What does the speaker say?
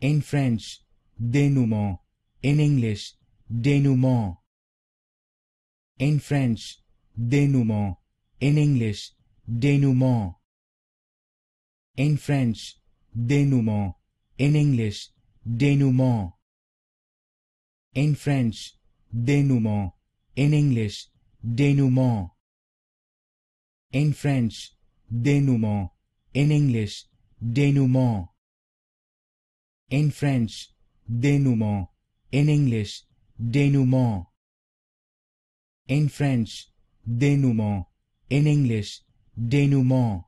in French, dénouement, in English, denouement, in French, dénouement, in English, denouement, in French, dénouement, in English, denouement, in French, dénouement, in English, denouement, in French, dénouement, in English, denouement in French, dénouement, in English, denouement, in French, dénouement, in English, denouement.